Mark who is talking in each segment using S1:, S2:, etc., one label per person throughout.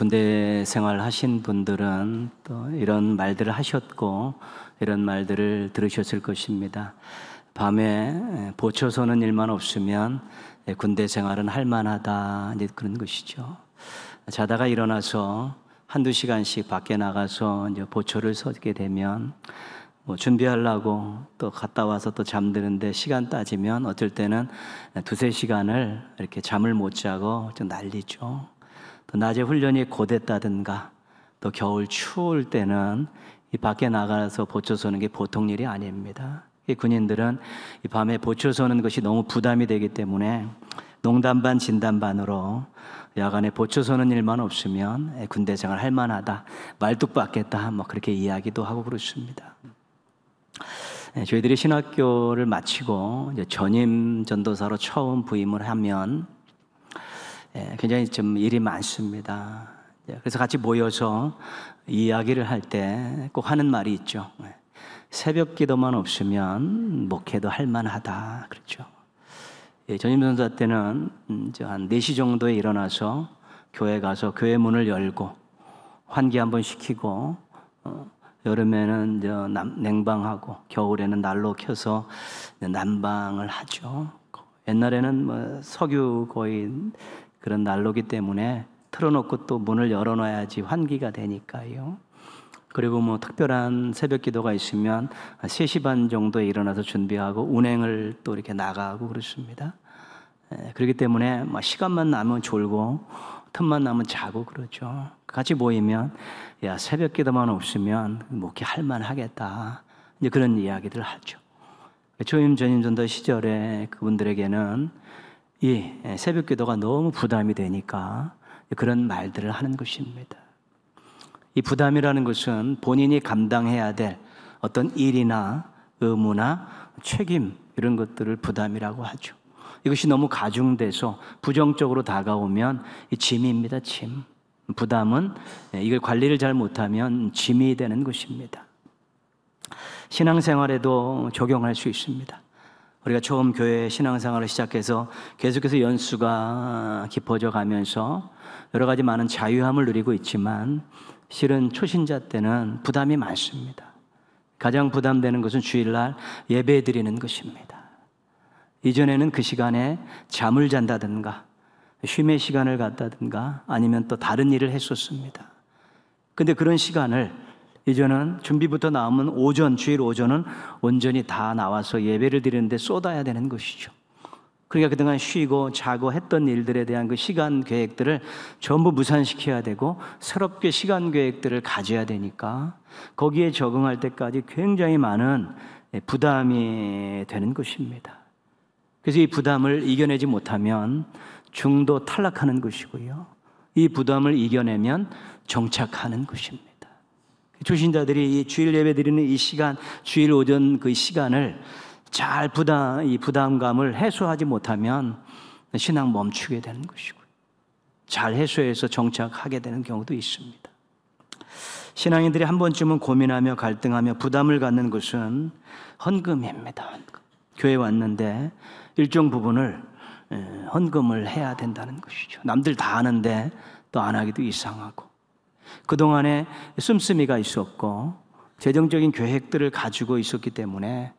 S1: 군대 생활 하신 분들은 또 이런 말들을 하셨고 이런 말들을 들으셨을 것입니다. 밤에 보초서는 일만 없으면 군대 생활은 할 만하다 그런 것이죠. 자다가 일어나서 한두 시간씩 밖에 나가서 이제 보초를 서게 되면 뭐 준비하려고 또 갔다 와서 또 잠드는데 시간 따지면 어쩔 때는 두세 시간을 이렇게 잠을 못 자고 좀 난리죠. 또 낮에 훈련이 고됐다든가 또 겨울 추울 때는 이 밖에 나가서 보초 서는 게 보통 일이 아닙니다. 이 군인들은 이 밤에 보초 서는 것이 너무 부담이 되기 때문에 농담 반 진담 반으로 야간에 보초 서는 일만 없으면 군대 생활 할 만하다. 말뚝 받겠다. 뭐 그렇게 이야기도 하고 그렇습니다. 저희들이 신학교를 마치고 전임 전도사로 처음 부임을 하면 예, 굉장히 좀 일이 많습니다. 예, 그래서 같이 모여서 이야기를 할 때 꼭 하는 말이 있죠. 예, 새벽 기도만 없으면 목회도 할 만하다. 그렇죠. 예, 전임 전사 때는 음, 한 4시 정도에 일어나서 교회 가서 교회 문을 열고 환기 한번 시키고 어, 여름에는 저 남, 냉방하고 겨울에는 난로 켜서 난방을 하죠. 옛날에는 뭐 석유 거의 그런 난로기 때문에 틀어놓고 또 문을 열어놔야지 환기가 되니까요. 그리고 뭐 특별한 새벽 기도가 있으면 3시 반 정도에 일어나서 준비하고 운행을 또 이렇게 나가고 그렇습니다. 예, 그렇기 때문에 막 뭐 시간만 남면 졸고 틈만 남면 자고 그러죠. 같이 모이면 야 새벽 기도만 없으면 목회 할만 하겠다. 이제 그런 이야기들 하죠. 초임 전임 전도 시절에 그분들에게는 이 예, 새벽 기도가 너무 부담이 되니까 그런 말들을 하는 것입니다. 이 부담이라는 것은 본인이 감당해야 될 어떤 일이나 의무나 책임 이런 것들을 부담이라고 하죠. 이것이 너무 가중돼서 부정적으로 다가오면 짐입니다, 짐. 부담은 예, 이걸 관리를 잘 못하면 짐이 되는 것입니다. 신앙생활에도 적용할 수 있습니다. 우리가 처음 교회 신앙생활을 시작해서 계속해서 연수가 깊어져 가면서 여러 가지 많은 자유함을 누리고 있지만 실은 초신자 때는 부담이 많습니다. 가장 부담되는 것은 주일날 예배 드리는 것입니다. 이전에는 그 시간에 잠을 잔다든가 쉼의 시간을 갖다든가 아니면 또 다른 일을 했었습니다. 근데 그런 시간을 이제는 준비부터 남은 오전, 주일 오전은 온전히 다 나와서 예배를 드리는데 쏟아야 되는 것이죠. 그러니까 그동안 쉬고 자고 했던 일들에 대한 그 시간 계획들을 전부 무산시켜야 되고 새롭게 시간 계획들을 가져야 되니까 거기에 적응할 때까지 굉장히 많은 부담이 되는 것입니다. 그래서 이 부담을 이겨내지 못하면 중도 탈락하는 것이고요. 이 부담을 이겨내면 정착하는 것입니다. 초신자들이 주일 예배 드리는 이 시간, 주일 오전 그 시간을 잘 부담, 이 부담감을 해소하지 못하면 신앙 멈추게 되는 것이고, 잘 해소해서 정착하게 되는 경우도 있습니다. 신앙인들이 한 번쯤은 고민하며 갈등하며 부담을 갖는 것은 헌금입니다. 헌금. 교회 왔는데 일정 부분을 헌금을 해야 된다는 것이죠. 남들 다 아는데 또 안 하기도 이상하고. 그동안에 씀씀이가 있었고 재정적인 계획들을 가지고 있었기 때문에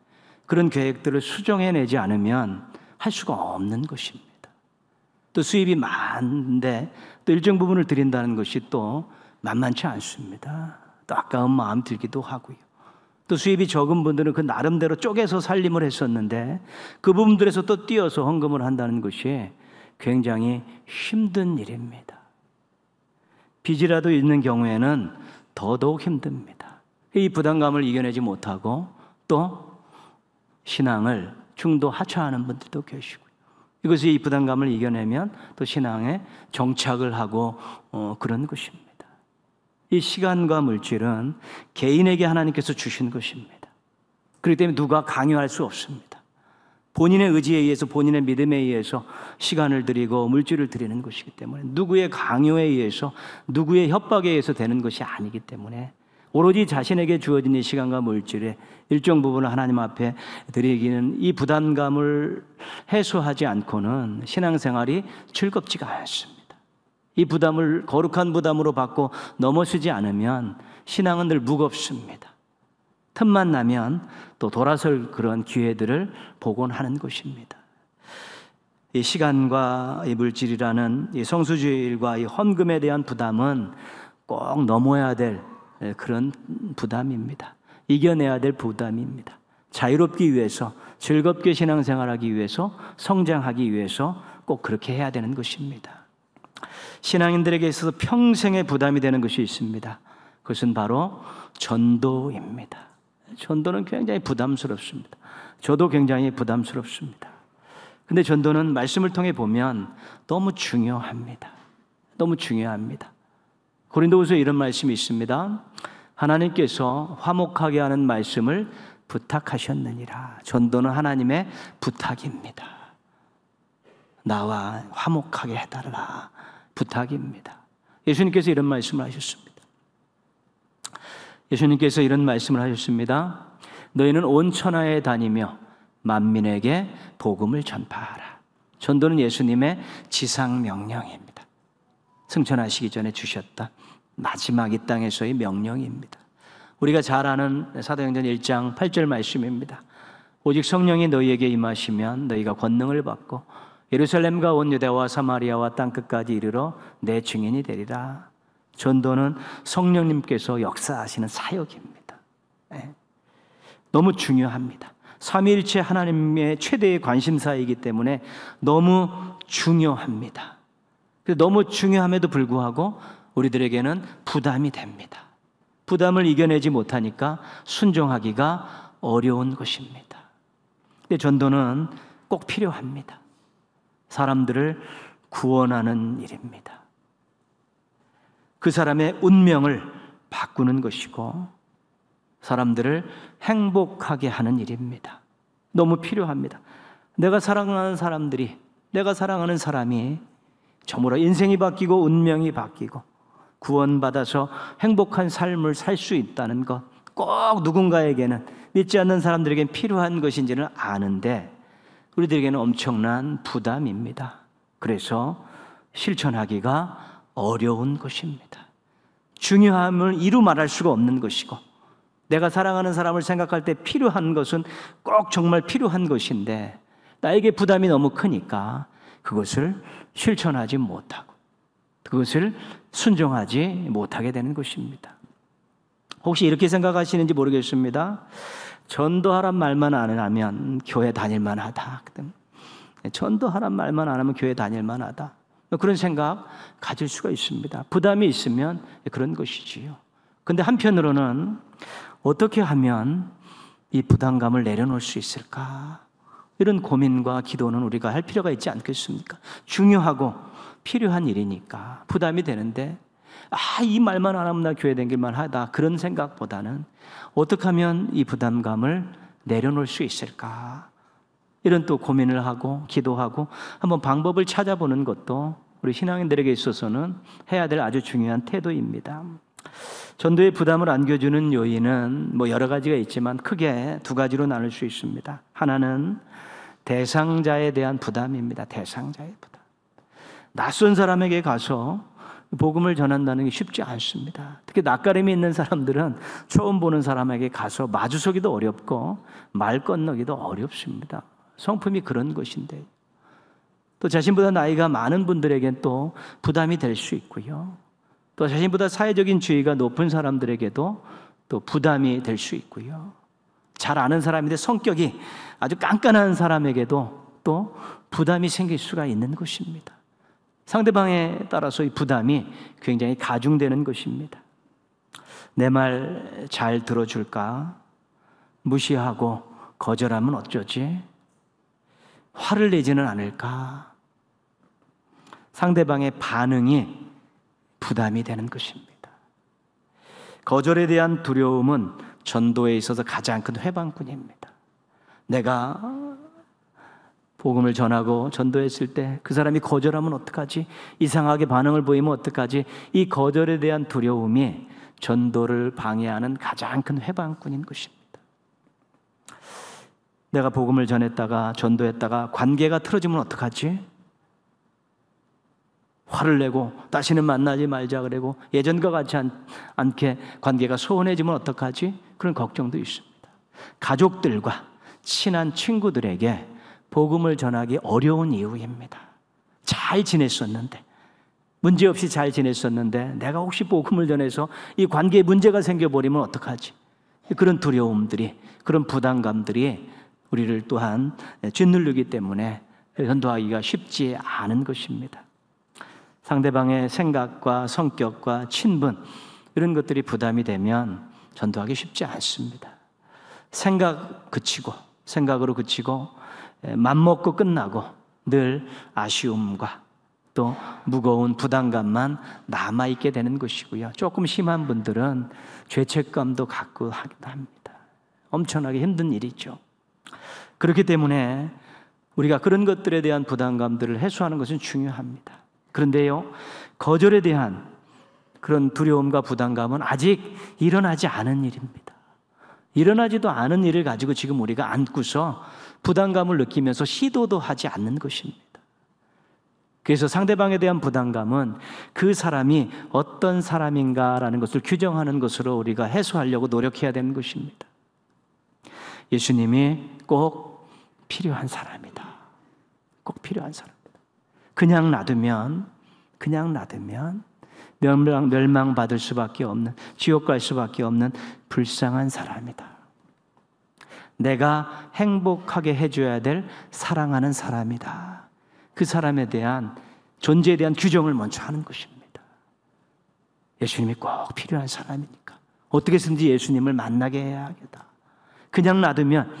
S1: 그런 계획들을 수정해내지 않으면 할 수가 없는 것입니다. 또 수입이 많은데 또 일정 부분을 드린다는 것이 또 만만치 않습니다. 또 아까운 마음 들기도 하고요. 또 수입이 적은 분들은 그 나름대로 쪼개서 살림을 했었는데 그 부분들에서 또 뛰어서 헌금을 한다는 것이 굉장히 힘든 일입니다. 빚이라도 있는 경우에는 더더욱 힘듭니다. 이 부담감을 이겨내지 못하고 또 신앙을 중도 하차하는 분들도 계시고 이것이 이 부담감을 이겨내면 또 신앙에 정착을 하고 어, 그런 것입니다. 이 시간과 물질은 개인에게 하나님께서 주신 것입니다. 그렇기 때문에 누가 강요할 수 없습니다. 본인의 의지에 의해서 본인의 믿음에 의해서 시간을 드리고 물질을 드리는 것이기 때문에 누구의 강요에 의해서 누구의 협박에 의해서 되는 것이 아니기 때문에 오로지 자신에게 주어진 이 시간과 물질의 일정 부분을 하나님 앞에 드리기는 이 부담감을 해소하지 않고는 신앙생활이 즐겁지가 않습니다. 이 부담을 거룩한 부담으로 받고 넘어서지 않으면 신앙은 늘 무겁습니다. 틈만 나면 또 돌아설 그런 기회들을 복원 하는 것입니다. 이 시간과 이 물질이라는 이성수주 일과 이 헌금에 대한 부담은 꼭 넘어야 될 예, 그런 부담입니다. 이겨내야 될 부담입니다. 자유롭기 위해서 즐겁게 신앙생활하기 위해서 성장하기 위해서 꼭 그렇게 해야 되는 것입니다. 신앙인들에게 있어서 평생의 부담이 되는 것이 있습니다. 그것은 바로 전도입니다. 전도는 굉장히 부담스럽습니다. 저도 굉장히 부담스럽습니다. 근데 전도는 말씀을 통해 보면 너무 중요합니다. 너무 중요합니다. 고린도후서에 이런 말씀이 있습니다. 하나님께서 화목하게 하는 말씀을 부탁하셨느니라. 전도는 하나님의 부탁입니다. 나와 화목하게 해달라. 부탁입니다. 예수님께서 이런 말씀을 하셨습니다. 예수님께서 이런 말씀을 하셨습니다. 너희는 온 천하에 다니며 만민에게 복음을 전파하라. 전도는 예수님의 지상 명령입니다. 승천하시기 전에 주셨다. 마지막 이 땅에서의 명령입니다. 우리가 잘 아는 사도행전 1장 8절 말씀입니다. 오직 성령이 너희에게 임하시면 너희가 권능을 받고 예루살렘과 온 유대와 사마리아와 땅 끝까지 이르러 내 증인이 되리라. 전도는 성령님께서 역사하시는 사역입니다. 네. 너무 중요합니다. 삼일체 하나님의 최대의 관심사이기 때문에 너무 중요합니다. 너무 중요함에도 불구하고 우리들에게는 부담이 됩니다. 부담을 이겨내지 못하니까 순종하기가 어려운 것입니다. 근데 전도는 꼭 필요합니다. 사람들을 구원하는 일입니다. 그 사람의 운명을 바꾸는 것이고 사람들을 행복하게 하는 일입니다. 너무 필요합니다. 내가 사랑하는 사람들이, 내가 사랑하는 사람이 저물 인생이 바뀌고 운명이 바뀌고 구원받아서 행복한 삶을 살 수 있다는 것 꼭 누군가에게는 믿지 않는 사람들에겐 필요한 것인지는 아는데 우리들에게는 엄청난 부담입니다. 그래서 실천하기가 어려운 것입니다. 중요함을 이루 말할 수가 없는 것이고, 내가 사랑하는 사람을 생각할 때 필요한 것은 꼭 정말 필요한 것인데, 나에게 부담이 너무 크니까 그것을 실천하지 못하고, 그것을 순종하지 못하게 되는 것입니다. 혹시 이렇게 생각하시는지 모르겠습니다. 전도하란 말만 안 하면 교회 다닐만 하다. 전도하란 말만 안 하면 교회 다닐만 하다. 그런 생각 가질 수가 있습니다. 부담이 있으면 그런 것이지요. 근데 한편으로는 어떻게 하면 이 부담감을 내려놓을 수 있을까? 이런 고민과 기도는 우리가 할 필요가 있지 않겠습니까? 중요하고 필요한 일이니까 부담이 되는데 아, 이 말만 안 하면 나 교회 댕길만 하다. 그런 생각보다는 어떻게 하면 이 부담감을 내려놓을 수 있을까? 이런 또 고민을 하고 기도하고 한번 방법을 찾아보는 것도 우리 신앙인들에게 있어서는 해야 될 아주 중요한 태도입니다. 전도의 부담을 안겨주는 요인은 뭐 여러 가지가 있지만 크게 두 가지로 나눌 수 있습니다. 하나는 대상자에 대한 부담입니다. 대상자의 부담. 낯선 사람에게 가서 복음을 전한다는 게 쉽지 않습니다. 특히 낯가림이 있는 사람들은 처음 보는 사람에게 가서 마주서기도 어렵고 말 건너기도 어렵습니다. 성품이 그런 것인데 또 자신보다 나이가 많은 분들에겐 또 부담이 될 수 있고요. 또 자신보다 사회적인 지위가 높은 사람들에게도 또 부담이 될 수 있고요. 잘 아는 사람인데 성격이 아주 깐깐한 사람에게도 또 부담이 생길 수가 있는 것입니다. 상대방에 따라서 이 부담이 굉장히 가중되는 것입니다. 내 말 잘 들어줄까? 무시하고 거절하면 어쩌지? 화를 내지는 않을까? 상대방의 반응이 부담이 되는 것입니다. 거절에 대한 두려움은 전도에 있어서 가장 큰 회방꾼입니다. 내가 복음을 전하고 전도했을 때 그 사람이 거절하면 어떡하지? 이상하게 반응을 보이면 어떡하지? 이 거절에 대한 두려움이 전도를 방해하는 가장 큰 회방꾼인 것입니다. 내가 복음을 전했다가 전도했다가 관계가 틀어지면 어떡하지? 화를 내고 다시는 만나지 말자 그러고 예전과 같지 않, 않게 관계가 소원해지면 어떡하지? 그런 걱정도 있습니다. 가족들과 친한 친구들에게 복음을 전하기 어려운 이유입니다. 잘 지냈었는데 문제없이 잘 지냈었는데 내가 혹시 복음을 전해서 이 관계에 문제가 생겨버리면 어떡하지? 그런 두려움들이 그런 부담감들이 우리를 또한 짓누르기 때문에 전도하기가 쉽지 않은 것입니다. 상대방의 생각과 성격과 친분 이런 것들이 부담이 되면 전도하기 쉽지 않습니다. 생각 그치고 생각으로 그치고 맘먹고 끝나고 늘 아쉬움과 또 무거운 부담감만 남아 있게 되는 것이고요. 조금 심한 분들은 죄책감도 갖고 하기도 합니다. 엄청나게 힘든 일이죠. 그렇기 때문에 우리가 그런 것들에 대한 부담감들을 해소하는 것은 중요합니다. 그런데요, 거절에 대한 그런 두려움과 부담감은 아직 일어나지 않은 일입니다. 일어나지도 않은 일을 가지고 지금 우리가 안고서 부담감을 느끼면서 시도도 하지 않는 것입니다. 그래서 상대방에 대한 부담감은 그 사람이 어떤 사람인가라는 것을 규정하는 것으로 우리가 해소하려고 노력해야 되는 것입니다. 예수님이 꼭 필요한 사람이다. 꼭 필요한 사람이다. 그냥 놔두면 그냥 놔두면 멸망, 멸망받을 수밖에 없는, 지옥 갈 수밖에 없는 불쌍한 사람이다. 내가 행복하게 해줘야 될 사랑하는 사람이다. 그 사람에 대한, 존재에 대한 규정을 먼저 하는 것입니다. 예수님이 꼭 필요한 사람이니까. 어떻게든지 예수님을 만나게 해야 하겠다. 그냥 놔두면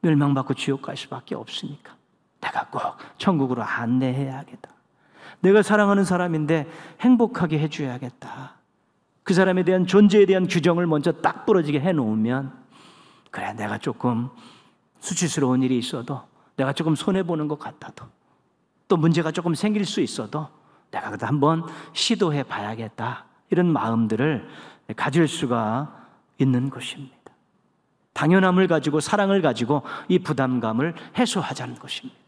S1: 멸망받고 지옥 갈 수밖에 없으니까 내가 꼭 천국으로 안내해야겠다. 내가 사랑하는 사람인데 행복하게 해줘야겠다. 그 사람에 대한 존재에 대한 규정을 먼저 딱 부러지게 해놓으면 그래 내가 조금 수치스러운 일이 있어도 내가 조금 손해 보는 것 같아도 또 문제가 조금 생길 수 있어도 내가 그래도 한번 시도해 봐야겠다 이런 마음들을 가질 수가 있는 것입니다. 당연함을 가지고 사랑을 가지고 이 부담감을 해소하자는 것입니다.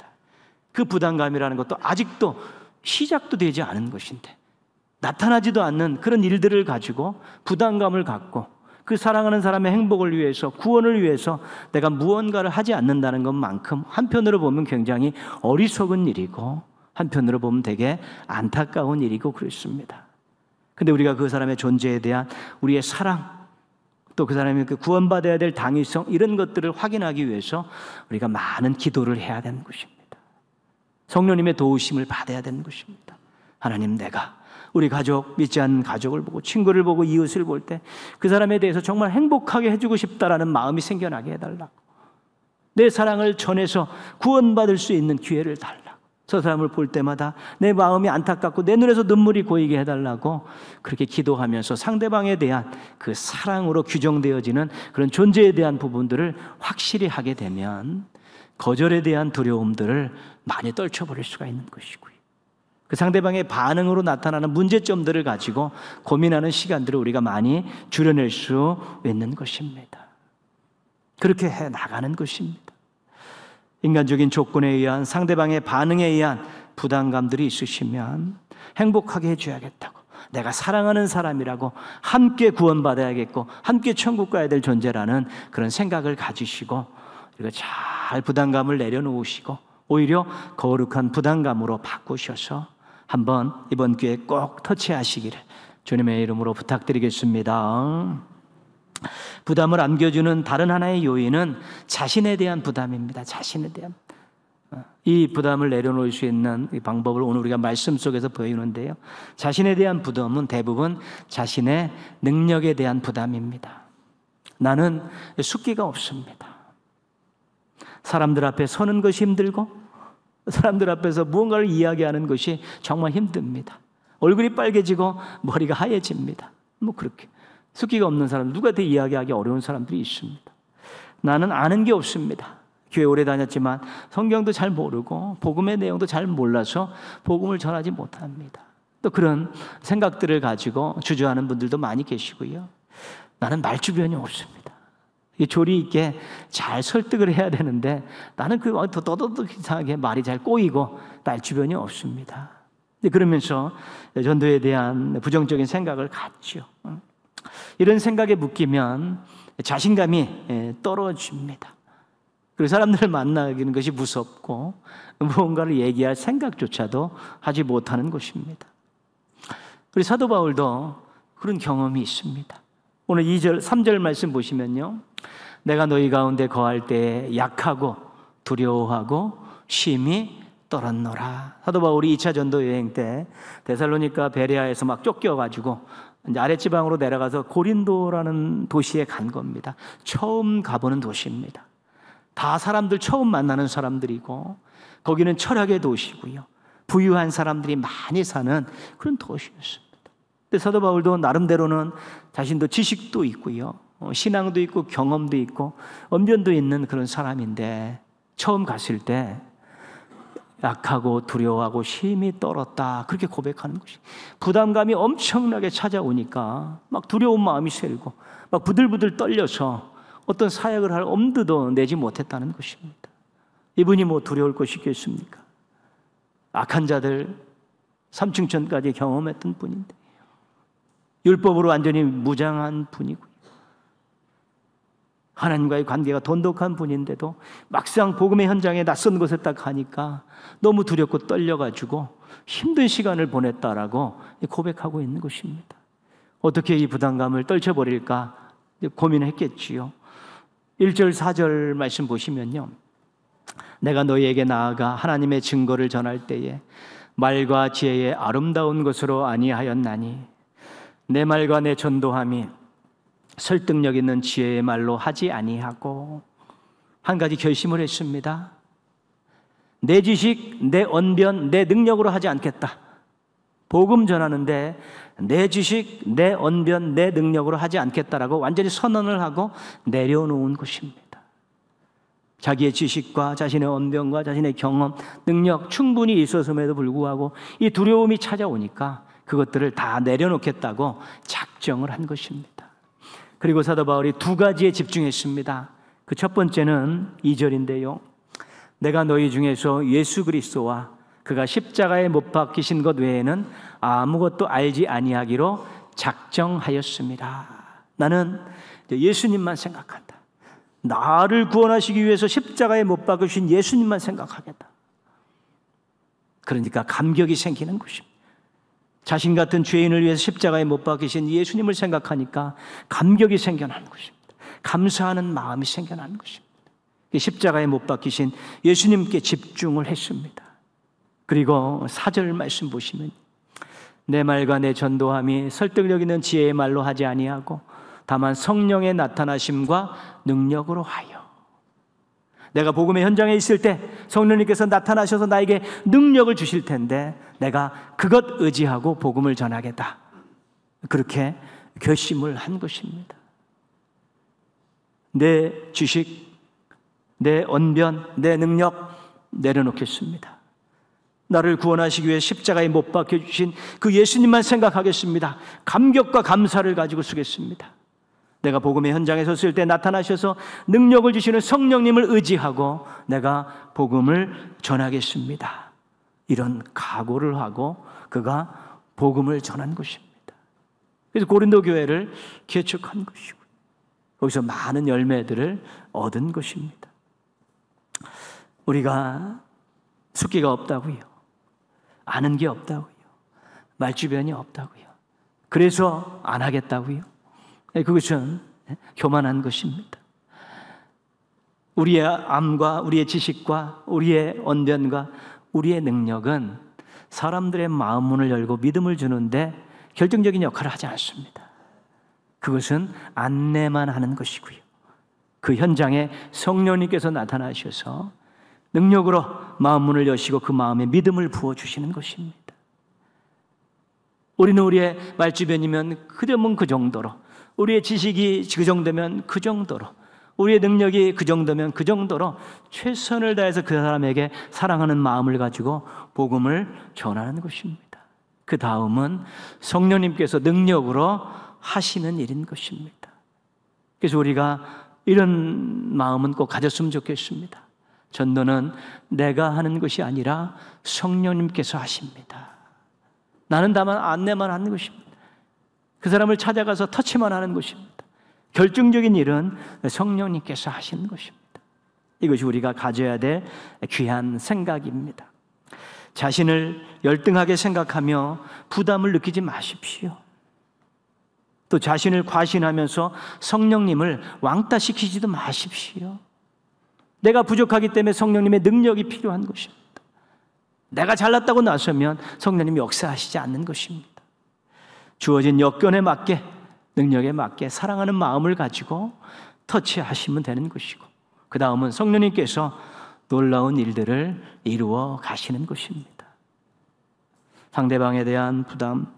S1: 그 부담감이라는 것도 아직도 시작도 되지 않은 것인데 나타나지도 않는 그런 일들을 가지고 부담감을 갖고 그 사랑하는 사람의 행복을 위해서 구원을 위해서 내가 무언가를 하지 않는다는 것만큼 한편으로 보면 굉장히 어리석은 일이고 한편으로 보면 되게 안타까운 일이고 그렇습니다. 근데 우리가 그 사람의 존재에 대한 우리의 사랑 또그 사람이 구원받아야 될 당위성 이런 것들을 확인하기 위해서 우리가 많은 기도를 해야 되는 것입니다. 성령님의 도우심을 받아야 되는 것입니다. 하나님 내가 우리 가족, 믿지 않는 가족을 보고 친구를 보고 이웃을 볼 때 그 사람에 대해서 정말 행복하게 해주고 싶다라는 마음이 생겨나게 해달라고 내 사랑을 전해서 구원받을 수 있는 기회를 달라 저 사람을 볼 때마다 내 마음이 안타깝고 내 눈에서 눈물이 고이게 해달라고 그렇게 기도하면서 상대방에 대한 그 사랑으로 규정되어지는 그런 존재에 대한 부분들을 확실히 하게 되면 거절에 대한 두려움들을 많이 떨쳐버릴 수가 있는 것이고요. 그 상대방의 반응으로 나타나는 문제점들을 가지고 고민하는 시간들을 우리가 많이 줄여낼 수 있는 것입니다. 그렇게 해 나가는 것입니다. 인간적인 조건에 의한 상대방의 반응에 의한 부담감들이 있으시면 행복하게 해줘야겠다고. 내가 사랑하는 사람이라고 함께 구원받아야겠고 함께 천국 가야 될 존재라는 그런 생각을 가지시고 그리고 잘 부담감을 내려놓으시고 오히려 거룩한 부담감으로 바꾸셔서 한번 이번 기회에 꼭 터치하시기를 주님의 이름으로 부탁드리겠습니다. 부담을 안겨주는 다른 하나의 요인은 자신에 대한 부담입니다. 자신에 대한. 어, 이 부담을 내려놓을 수 있는 방법을 오늘 우리가 말씀 속에서 보이는데요. 자신에 대한 부담은 대부분 자신의 능력에 대한 부담입니다. 나는 숙기가 없습니다. 사람들 앞에 서는 것이 힘들고 사람들 앞에서 무언가를 이야기하는 것이 정말 힘듭니다. 얼굴이 빨개지고 머리가 하얘집니다. 뭐 그렇게. 습기가 없는 사람, 누가 대 이야기하기 어려운 사람들이 있습니다. 나는 아는 게 없습니다. 교회 오래 다녔지만 성경도 잘 모르고 복음의 내용도 잘 몰라서 복음을 전하지 못합니다. 또 그런 생각들을 가지고 주저하는 분들도 많이 계시고요. 나는 말주변이 없습니다. 조리 있게 잘 설득을 해야 되는데 나는 그 더더더 이상하게 말이 잘 꼬이고 말주변이 없습니다. 그러면서 전도에 대한 부정적인 생각을 갖죠. 이런 생각에 묶이면 자신감이 예, 떨어집니다. 그 사람들을 만나는 것이 무섭고 무언가를 얘기할 생각조차도 하지 못하는 것입니다. 우리 사도 바울도 그런 경험이 있습니다. 오늘 2절, 3절 말씀 보시면요. 내가 너희 가운데 거할 때 약하고 두려워하고 심히 떨었노라. 사도 바울이 2차 전도 여행 때 데살로니카 베레아에서 막 쫓겨가지고 이제 아래 지방으로 내려가서 고린도라는 도시에 간 겁니다. 처음 가보는 도시입니다. 다 사람들 처음 만나는 사람들이고 거기는 철학의 도시고요. 부유한 사람들이 많이 사는 그런 도시였습니다. 근데 사도 바울도 나름대로는 자신도 지식도 있고요. 어, 신앙도 있고 경험도 있고 언변도 있는 그런 사람인데 처음 갔을 때 약하고 두려워하고 힘이 떨었다. 그렇게 고백하는 것이. 부담감이 엄청나게 찾아오니까 막 두려운 마음이 세고막 부들부들 떨려서 어떤 사역을 할 엄두도 내지 못했다는 것입니다. 이분이 뭐 두려울 것이 있겠습니까? 악한 자들 3층 전까지 경험했던 분인데 율법으로 완전히 무장한 분이고요. 하나님과의 관계가 돈독한 분인데도 막상 복음의 현장에 낯선 곳에 딱 가니까 너무 두렵고 떨려가지고 힘든 시간을 보냈다라고 고백하고 있는 것입니다. 어떻게 이 부담감을 떨쳐버릴까 고민했겠지요. 1절, 4절 말씀 보시면요. 내가 너희에게 나아가 하나님의 증거를 전할 때에 말과 지혜의 아름다운 것으로 아니하였나니 내 말과 내 전도함이 설득력 있는 지혜의 말로 하지 아니하고 한 가지 결심을 했습니다. 내 지식, 내 언변, 내 능력으로 하지 않겠다. 복음 전하는데 내 지식, 내 언변, 내 능력으로 하지 않겠다라고 완전히 선언을 하고 내려놓은 것입니다. 자기의 지식과 자신의 언변과 자신의 경험, 능력 충분히 있었음에도 불구하고 이 두려움이 찾아오니까 그것들을 다 내려놓겠다고 작정을 한 것입니다. 그리고 사도 바울이 두 가지에 집중했습니다. 그 첫 번째는 2절인데요. 내가 너희 중에서 예수 그리스도와 그가 십자가에 못 박히신 것 외에는 아무것도 알지 아니하기로 작정하였습니다. 나는 예수님만 생각한다. 나를 구원하시기 위해서 십자가에 못 박으신 예수님만 생각하겠다. 그러니까 감격이 생기는 것입니다. 자신 같은 죄인을 위해서 십자가에 못 박히신 예수님을 생각하니까 감격이 생겨나는 것입니다. 감사하는 마음이 생겨나는 것입니다. 십자가에 못 박히신 예수님께 집중을 했습니다. 그리고 사절 말씀 보시면 내 말과 내 전도함이 설득력 있는 지혜의 말로 하지 아니하고 다만 성령의 나타나심과 능력으로 하여 내가 복음의 현장에 있을 때 성령님께서 나타나셔서 나에게 능력을 주실 텐데 내가 그것 의지하고 복음을 전하겠다. 그렇게 결심을 한 것입니다. 내 지식, 내 언변, 내 능력 내려놓겠습니다. 나를 구원하시기 위해 십자가에 못 박혀 주신 그 예수님만 생각하겠습니다. 감격과 감사를 가지고 쓰겠습니다. 내가 복음의 현장에 섰을 때 나타나셔서 능력을 주시는 성령님을 의지하고 내가 복음을 전하겠습니다. 이런 각오를 하고 그가 복음을 전한 것입니다. 그래서 고린도 교회를 개척한 것이고 거기서 많은 열매들을 얻은 것입니다. 우리가 숫기가 없다고요. 아는 게 없다고요. 말주변이 없다고요. 그래서 안 하겠다고요. 네, 그것은 교만한 것입니다. 우리의 암과 우리의 지식과 우리의 언변과 우리의 능력은 사람들의 마음 문을 열고 믿음을 주는데 결정적인 역할을 하지 않습니다. 그것은 안내만 하는 것이고요. 그 현장에 성령님께서 나타나셔서 능력으로 마음 문을 여시고 그 마음에 믿음을 부어 주시는 것입니다. 우리는 우리의 말주변이면 그 점은 그 정도로 우리의 지식이 그 정도면 그 정도로, 우리의 능력이 그 정도면 그 정도로 최선을 다해서 그 사람에게 사랑하는 마음을 가지고 복음을 전하는 것입니다. 그 다음은 성령님께서 능력으로 하시는 일인 것입니다. 그래서 우리가 이런 마음은 꼭 가졌으면 좋겠습니다. 전도는 내가 하는 것이 아니라 성령님께서 하십니다. 나는 다만 안내만 하는 것입니다. 그 사람을 찾아가서 터치만 하는 것입니다. 결정적인 일은 성령님께서 하시는 것입니다. 이것이 우리가 가져야 될 귀한 생각입니다. 자신을 열등하게 생각하며 부담을 느끼지 마십시오. 또 자신을 과신하면서 성령님을 왕따시키지도 마십시오. 내가 부족하기 때문에 성령님의 능력이 필요한 것입니다. 내가 잘났다고 나서면 성령님 역사하시지 않는 것입니다. 주어진 여건에 맞게 능력에 맞게 사랑하는 마음을 가지고 터치하시면 되는 것이고 그 다음은 성령님께서 놀라운 일들을 이루어 가시는 것입니다. 상대방에 대한 부담,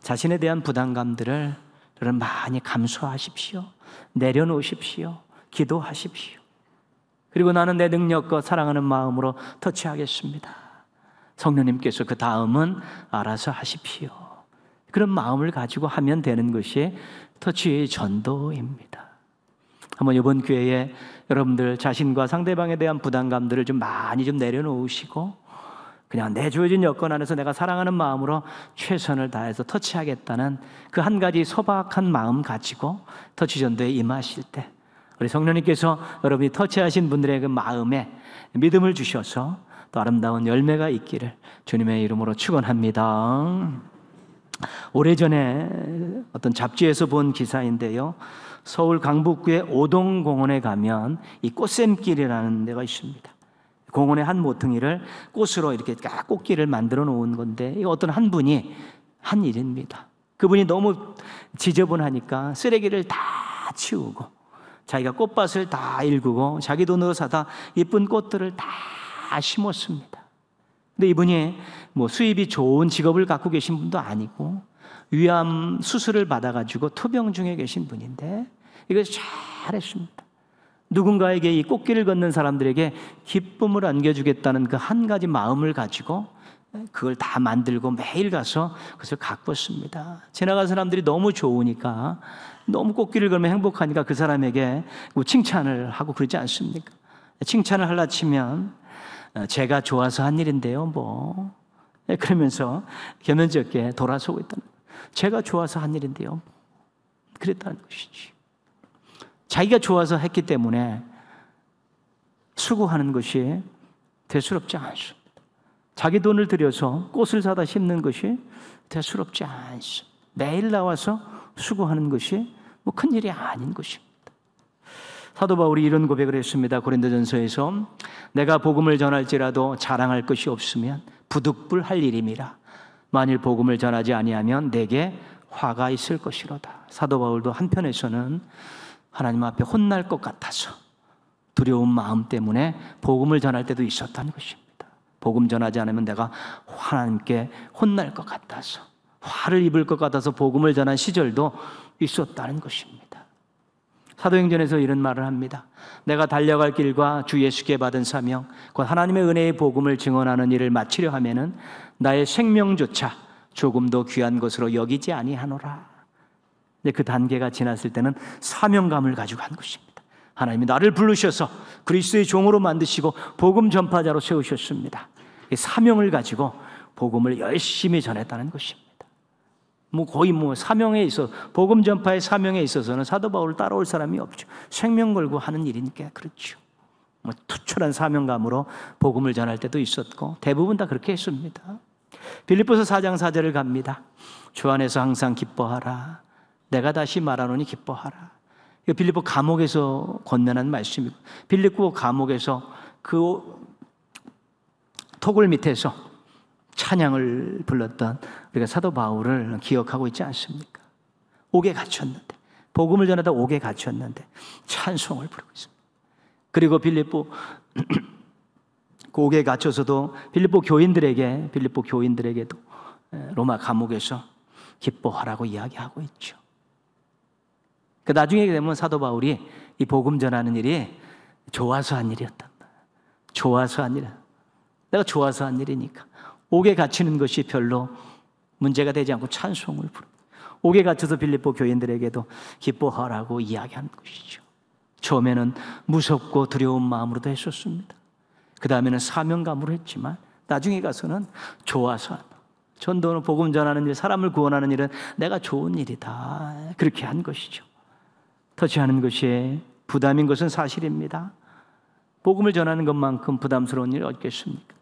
S1: 자신에 대한 부담감들을 여러분 많이 감수하십시오. 내려놓으십시오. 기도하십시오. 그리고 나는 내 능력과 사랑하는 마음으로 터치하겠습니다. 성령님께서 그 다음은 알아서 하십시오. 그런 마음을 가지고 하면 되는 것이 터치의 전도입니다. 한번 이번 기회에 여러분들 자신과 상대방에 대한 부담감들을 좀 많이 좀 내려놓으시고 그냥 내 주어진 여건 안에서 내가 사랑하는 마음으로 최선을 다해서 터치하겠다는 그 한 가지 소박한 마음 가지고 터치 전도에 임하실 때 우리 성령님께서 여러분이 터치하신 분들의 그 마음에 믿음을 주셔서 또 아름다운 열매가 있기를 주님의 이름으로 축원합니다. 오래전에 어떤 잡지에서 본 기사인데요. 서울 강북구의 오동공원에 가면 이 꽃샘길이라는 데가 있습니다. 공원의 한 모퉁이를 꽃으로 이렇게 꽃길을 만들어 놓은 건데 어떤 한 분이 한 일입니다. 그분이 너무 지저분하니까 쓰레기를 다 치우고 자기가 꽃밭을 다 일구고 자기 돈으로 사다 이쁜 꽃들을 다 심었습니다. 근데 이분이 뭐 수입이 좋은 직업을 갖고 계신 분도 아니고 위암 수술을 받아가지고 투병 중에 계신 분인데 이걸 것 잘했습니다. 누군가에게 이 꽃길을 걷는 사람들에게 기쁨을 안겨주겠다는 그 한 가지 마음을 가지고 그걸 다 만들고 매일 가서 그것을 가꿨습니다. 지나간 사람들이 너무 좋으니까 너무 꽃길을 걸면 행복하니까 그 사람에게 뭐 칭찬을 하고 그러지 않습니까? 칭찬을 하려 치면 어, 제가 좋아서 한 일인데요, 뭐. 네, 그러면서 겸연쩍게 돌아서고 있다는 제가 좋아서 한 일인데요. 뭐. 그랬다는 것이지. 자기가 좋아서 했기 때문에 수고하는 것이 대수롭지 않습니다. 자기 돈을 들여서 꽃을 사다 심는 것이 대수롭지 않습니다. 매일 나와서 수고하는 것이 뭐 큰일이 아닌 것입니다. 사도 바울이 이런 고백을 했습니다. 고린도전서에서 내가 복음을 전할지라도 자랑할 것이 없으면 부득불할 일임이라. 만일 복음을 전하지 아니하면 내게 화가 있을 것이로다. 사도 바울도 한편에서는 하나님 앞에 혼날 것 같아서 두려운 마음 때문에 복음을 전할 때도 있었다는 것입니다. 복음 전하지 않으면 내가 하나님께 혼날 것 같아서 화를 입을 것 같아서 복음을 전한 시절도 있었다는 것입니다. 사도행전에서 이런 말을 합니다. 내가 달려갈 길과 주 예수께 받은 사명, 곧 하나님의 은혜의 복음을 증언하는 일을 마치려 하면은 나의 생명조차 조금도 귀한 것으로 여기지 아니하노라. 근데 그 단계가 지났을 때는 사명감을 가지고 한 것입니다. 하나님이 나를 부르셔서 그리스도의 종으로 만드시고 복음 전파자로 세우셨습니다. 사명을 가지고 복음을 열심히 전했다는 것입니다. 뭐 거의 뭐 사명에 있어 복음 전파의 사명에 있어서는 사도 바울을 따라올 사람이 없죠. 생명 걸고 하는 일이니까 그렇죠. 뭐 투철한 사명감으로 복음을 전할 때도 있었고 대부분 다 그렇게 했습니다. 빌립보서 4장 4절을 갑니다. 주 안에서 항상 기뻐하라. 내가 다시 말하노니 기뻐하라. 이거 빌립보 감옥에서 건네는 말씀이고 빌립보 감옥에서 그 토굴 밑에서 찬양을 불렀던 우리가 사도 바울을 기억하고 있지 않습니까? 옥에 갇혔는데 복음을 전하다 옥에 갇혔는데 찬송을 부르고 있습니다. 그리고 빌립보 그 옥에 갇혀서도 빌립보 교인들에게 빌립보 교인들에게도 로마 감옥에서 기뻐하라고 이야기하고 있죠. 그 나중에 되면 사도 바울이 이 복음 전하는 일이 좋아서 한 일이었다. 좋아서 한 일. 내가 좋아서 한 일이니까. 옥에 갇히는 것이 별로 문제가 되지 않고 찬송을 부르. 옥에 갇혀서 빌립보 교인들에게도 기뻐하라고 이야기하는 것이죠. 처음에는 무섭고 두려운 마음으로도 했었습니다. 그 다음에는 사명감으로 했지만 나중에 가서는 좋아서 전도는 복음 전하는 일, 사람을 구원하는 일은 내가 좋은 일이다. 그렇게 한 것이죠. 터치하는 것이 부담인 것은 사실입니다. 복음을 전하는 것만큼 부담스러운 일 없겠습니까?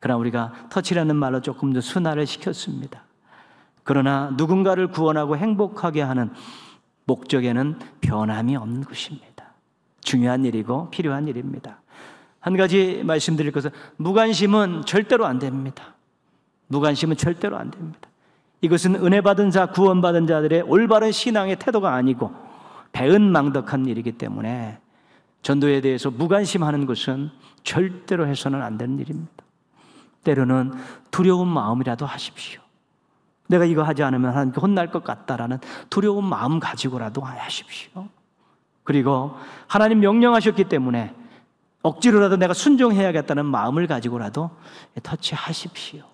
S1: 그러나 우리가 터치라는 말로 조금 더 순화를 시켰습니다. 그러나 누군가를 구원하고 행복하게 하는 목적에는 변함이 없는 것입니다. 중요한 일이고 필요한 일입니다. 한 가지 말씀드릴 것은 무관심은 절대로 안 됩니다. 무관심은 절대로 안 됩니다. 이것은 은혜 받은 자, 구원 받은 자들의 올바른 신앙의 태도가 아니고 배은망덕한 일이기 때문에 전도에 대해서 무관심하는 것은 절대로 해서는 안 되는 일입니다. 때로는 두려운 마음이라도 하십시오. 내가 이거 하지 않으면 하나님께 혼날 것 같다라는 두려운 마음 가지고라도 하십시오. 그리고 하나님 명령하셨기 때문에 억지로라도 내가 순종해야겠다는 마음을 가지고라도 터치하십시오.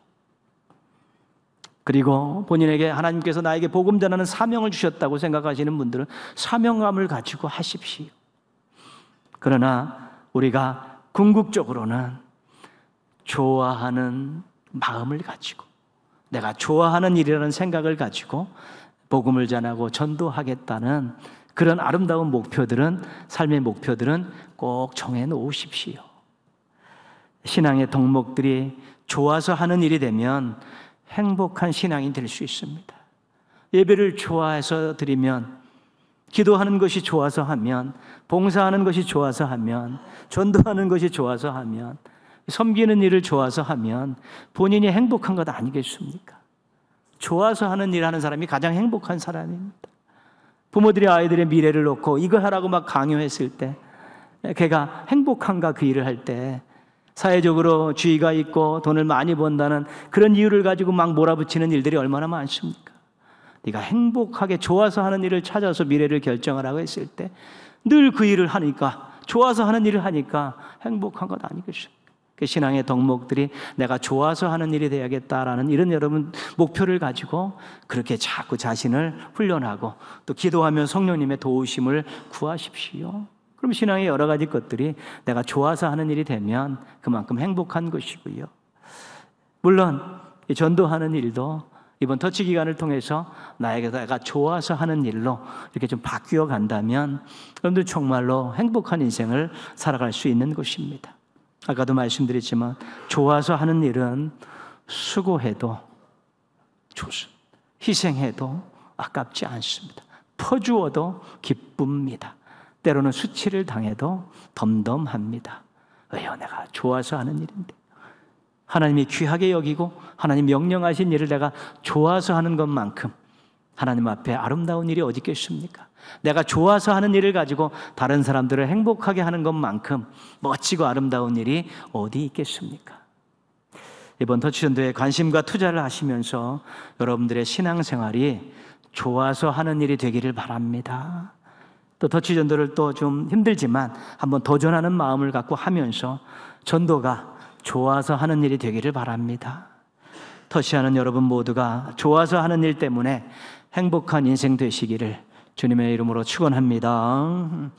S1: 그리고 본인에게 하나님께서 나에게 복음 전하는 사명을 주셨다고 생각하시는 분들은 사명감을 가지고 하십시오. 그러나 우리가 궁극적으로는 좋아하는 마음을 가지고 내가 좋아하는 일이라는 생각을 가지고 복음을 전하고 전도하겠다는 그런 아름다운 목표들은 삶의 목표들은 꼭 정해 놓으십시오. 신앙의 덕목들이 좋아서 하는 일이 되면 행복한 신앙이 될 수 있습니다. 예배를 좋아해서 드리면 기도하는 것이 좋아서 하면 봉사하는 것이 좋아서 하면 전도하는 것이 좋아서 하면 섬기는 일을 좋아서 하면 본인이 행복한 것 아니겠습니까? 좋아서 하는 일 하는 사람이 가장 행복한 사람입니다. 부모들이 아이들의 미래를 놓고 이거 하라고 막 강요했을 때 걔가 행복한가 그 일을 할 때 사회적으로 주의가 있고 돈을 많이 번다는 그런 이유를 가지고 막 몰아붙이는 일들이 얼마나 많습니까? 네가 행복하게 좋아서 하는 일을 찾아서 미래를 결정하라고 했을 때 늘 그 일을 하니까 좋아서 하는 일을 하니까 행복한 것 아니겠어요? 그 신앙의 덕목들이 내가 좋아서 하는 일이 되야겠다라는 이런 여러분 목표를 가지고 그렇게 자꾸 자신을 훈련하고 또 기도하며 성령님의 도우심을 구하십시오. 그럼 신앙의 여러 가지 것들이 내가 좋아서 하는 일이 되면 그만큼 행복한 것이고요. 물론 전도하는 일도 이번 터치 기간을 통해서 나에게 내가 좋아서 하는 일로 이렇게 좀 바뀌어 간다면 여러분들 정말로 행복한 인생을 살아갈 수 있는 것입니다. 아까도 말씀드렸지만 좋아서 하는 일은 수고해도 희생해도 아깝지 않습니다. 퍼주어도 기쁩니다. 때로는 수치를 당해도 덤덤합니다. 왜요? 내가 좋아서 하는 일인데. 하나님이 귀하게 여기고 하나님 명령하신 일을 내가 좋아서 하는 것만큼 하나님 앞에 아름다운 일이 어디 있겠습니까? 내가 좋아서 하는 일을 가지고 다른 사람들을 행복하게 하는 것만큼 멋지고 아름다운 일이 어디 있겠습니까? 이번 터치전도에 관심과 투자를 하시면서 여러분들의 신앙생활이 좋아서 하는 일이 되기를 바랍니다. 또 터치전도를 또 좀 힘들지만 한번 도전하는 마음을 갖고 하면서 전도가 좋아서 하는 일이 되기를 바랍니다. 터치하는 여러분 모두가 좋아서 하는 일 때문에 행복한 인생 되시기를 주님의 이름으로 축원합니다.